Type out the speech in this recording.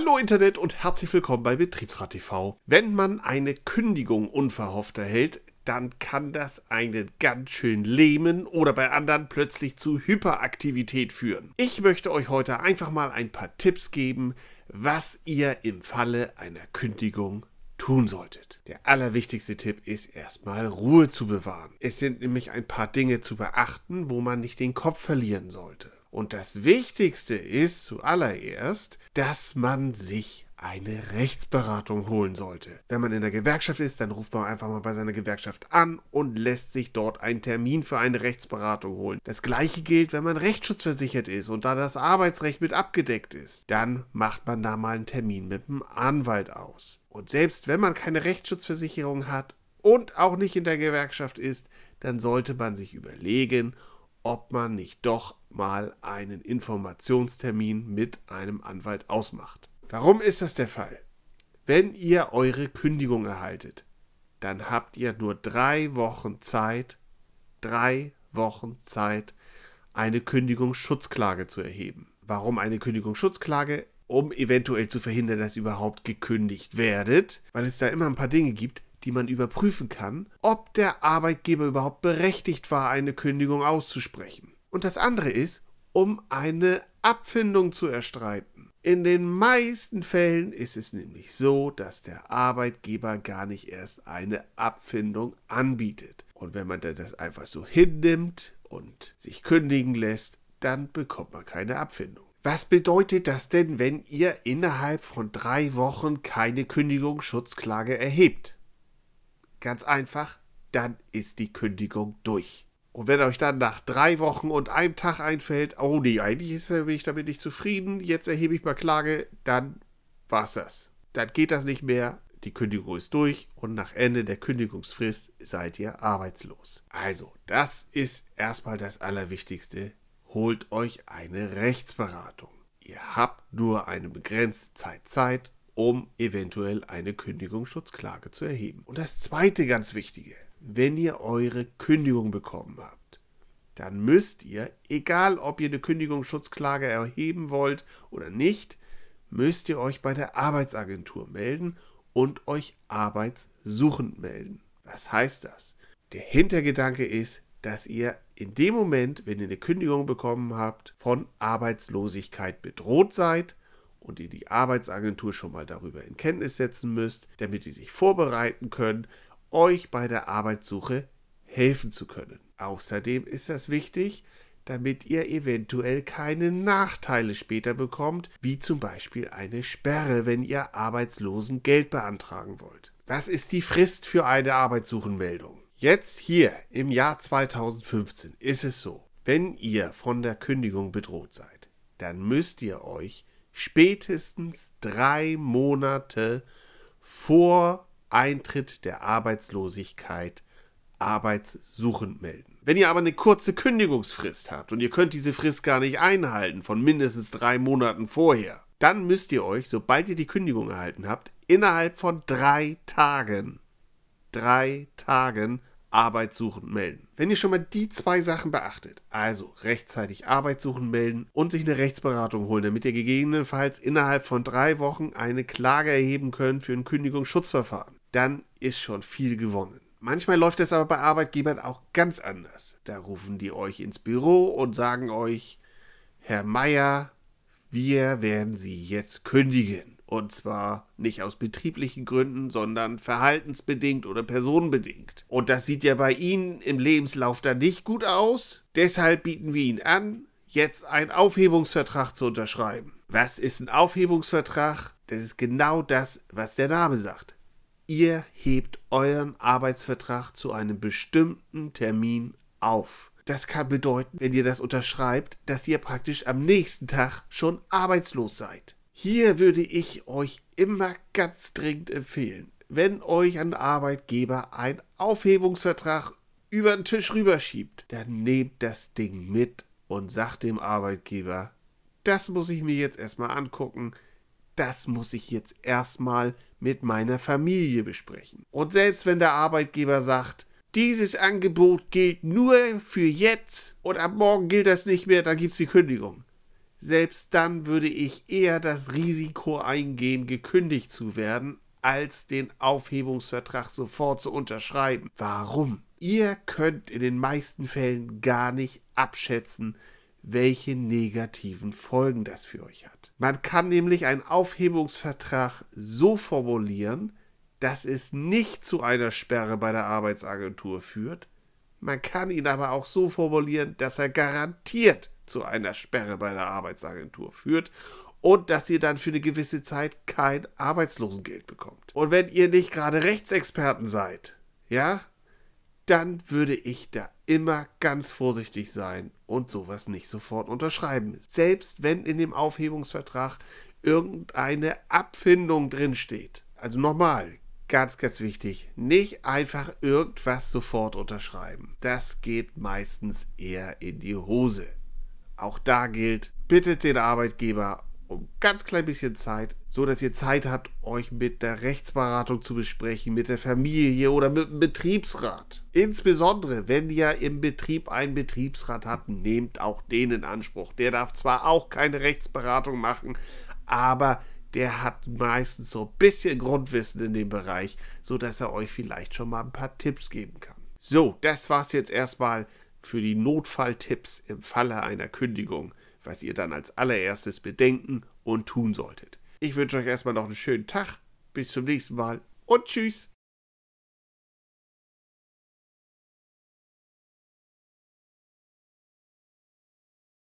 Hallo Internet und herzlich willkommen bei Betriebsrat TV. Wenn man eine Kündigung unverhofft erhält, dann kann das einen ganz schön lähmen oder bei anderen plötzlich zu Hyperaktivität führen. Ich möchte euch heute einfach mal ein paar Tipps geben, was ihr im Falle einer Kündigung tun solltet. Der allerwichtigste Tipp ist erstmal Ruhe zu bewahren. Es sind nämlich ein paar Dinge zu beachten, wo man nicht den Kopf verlieren sollte. Und das Wichtigste ist zuallererst, dass man sich eine Rechtsberatung holen sollte. Wenn man in der Gewerkschaft ist, dann ruft man einfach mal bei seiner Gewerkschaft an und lässt sich dort einen Termin für eine Rechtsberatung holen. Das gleiche gilt, wenn man rechtsschutzversichert ist und da das Arbeitsrecht mit abgedeckt ist. Dann macht man da mal einen Termin mit dem Anwalt aus. Und selbst wenn man keine Rechtsschutzversicherung hat und auch nicht in der Gewerkschaft ist, dann sollte man sich überlegen, ob man nicht doch mal einen Informationstermin mit einem Anwalt ausmacht. Warum ist das der Fall? Wenn ihr eure Kündigung erhaltet, dann habt ihr nur drei Wochen Zeit, drei Wochen Zeit, eine Kündigungsschutzklage zu erheben. Warum eine Kündigungsschutzklage? Um eventuell zu verhindern, dass ihr überhaupt gekündigt werdet, weil es da immer ein paar Dinge gibt, die man überprüfen kann, ob der Arbeitgeber überhaupt berechtigt war, eine Kündigung auszusprechen. Und das andere ist, um eine Abfindung zu erstreiten. In den meisten Fällen ist es nämlich so, dass der Arbeitgeber gar nicht erst eine Abfindung anbietet. Und wenn man dann das einfach so hinnimmt und sich kündigen lässt, dann bekommt man keine Abfindung. Was bedeutet das denn, wenn ihr innerhalb von drei Wochen keine Kündigungsschutzklage erhebt? Ganz einfach, dann ist die Kündigung durch. Und wenn euch dann nach drei Wochen und einem Tag einfällt, oh nee, eigentlich ist, bin ich damit nicht zufrieden, jetzt erhebe ich mal Klage, dann war's das. Dann geht das nicht mehr, die Kündigung ist durch und nach Ende der Kündigungsfrist seid ihr arbeitslos. Also, das ist erstmal das Allerwichtigste. Holt euch eine Rechtsberatung. Ihr habt nur eine begrenzte Zeit Zeit um eventuell eine Kündigungsschutzklage zu erheben. Und das zweite ganz wichtige, wenn ihr eure Kündigung bekommen habt, dann müsst ihr, egal ob ihr eine Kündigungsschutzklage erheben wollt oder nicht, müsst ihr euch bei der Arbeitsagentur melden und euch arbeitssuchend melden. Was heißt das? Der Hintergedanke ist, dass ihr in dem Moment, wenn ihr eine Kündigung bekommen habt, von Arbeitslosigkeit bedroht seid und ihr die Arbeitsagentur schon mal darüber in Kenntnis setzen müsst, damit sie sich vorbereiten können, euch bei der Arbeitssuche helfen zu können. Außerdem ist das wichtig, damit ihr eventuell keine Nachteile später bekommt, wie zum Beispiel eine Sperre, wenn ihr Arbeitslosengeld beantragen wollt. Das ist die Frist für eine Arbeitssuchenmeldung? Jetzt hier im Jahr 2015 ist es so, wenn ihr von der Kündigung bedroht seid, dann müsst ihr euch spätestens drei Monate vor Eintritt der Arbeitslosigkeit arbeitssuchend melden. Wenn ihr aber eine kurze Kündigungsfrist habt und ihr könnt diese Frist gar nicht einhalten von mindestens drei Monaten vorher, dann müsst ihr euch, sobald ihr die Kündigung erhalten habt, innerhalb von drei Tagen, drei Tagen Arbeit suchen, melden. Wenn ihr schon mal die zwei Sachen beachtet, also rechtzeitig Arbeit suchen, melden und sich eine Rechtsberatung holen, damit ihr gegebenenfalls innerhalb von drei Wochen eine Klage erheben könnt für ein Kündigungsschutzverfahren, dann ist schon viel gewonnen. Manchmal läuft es aber bei Arbeitgebern auch ganz anders. Da rufen die euch ins Büro und sagen euch, Herr Meier, wir werden Sie jetzt kündigen. Und zwar nicht aus betrieblichen Gründen, sondern verhaltensbedingt oder personenbedingt. Und das sieht ja bei Ihnen im Lebenslauf dann nicht gut aus. Deshalb bieten wir Ihnen an, jetzt einen Aufhebungsvertrag zu unterschreiben. Was ist ein Aufhebungsvertrag? Das ist genau das, was der Name sagt. Ihr hebt euren Arbeitsvertrag zu einem bestimmten Termin auf. Das kann bedeuten, wenn ihr das unterschreibt, dass ihr praktisch am nächsten Tag schon arbeitslos seid. Hier würde ich euch immer ganz dringend empfehlen, wenn euch ein Arbeitgeber einen Aufhebungsvertrag über den Tisch rüberschiebt, dann nehmt das Ding mit und sagt dem Arbeitgeber, das muss ich mir jetzt erstmal angucken, das muss ich jetzt erstmal mit meiner Familie besprechen. Und selbst wenn der Arbeitgeber sagt, dieses Angebot gilt nur für jetzt und ab morgen gilt das nicht mehr, dann gibt es die Kündigung selbst dann würde ich eher das Risiko eingehen, gekündigt zu werden, als den Aufhebungsvertrag sofort zu unterschreiben. Warum? Ihr könnt in den meisten Fällen gar nicht abschätzen, welche negativen Folgen das für euch hat. Man kann nämlich einen Aufhebungsvertrag so formulieren, dass es nicht zu einer Sperre bei der Arbeitsagentur führt. Man kann ihn aber auch so formulieren, dass er garantiert zu einer Sperre bei der Arbeitsagentur führt und dass ihr dann für eine gewisse Zeit kein Arbeitslosengeld bekommt. Und wenn ihr nicht gerade Rechtsexperten seid, ja, dann würde ich da immer ganz vorsichtig sein und sowas nicht sofort unterschreiben. Selbst wenn in dem Aufhebungsvertrag irgendeine Abfindung drinsteht. Also nochmal, ganz, ganz wichtig, nicht einfach irgendwas sofort unterschreiben. Das geht meistens eher in die Hose. Auch da gilt, bittet den Arbeitgeber um ganz klein bisschen Zeit, so dass ihr Zeit habt, euch mit der Rechtsberatung zu besprechen, mit der Familie oder mit dem Betriebsrat. Insbesondere, wenn ihr im Betrieb einen Betriebsrat habt, nehmt auch den in Anspruch. Der darf zwar auch keine Rechtsberatung machen, aber der hat meistens so ein bisschen Grundwissen in dem Bereich, so dass er euch vielleicht schon mal ein paar Tipps geben kann. So, das war's jetzt erstmal für die Notfalltipps im Falle einer Kündigung, was ihr dann als allererstes bedenken und tun solltet. Ich wünsche euch erstmal noch einen schönen Tag, bis zum nächsten Mal und tschüss.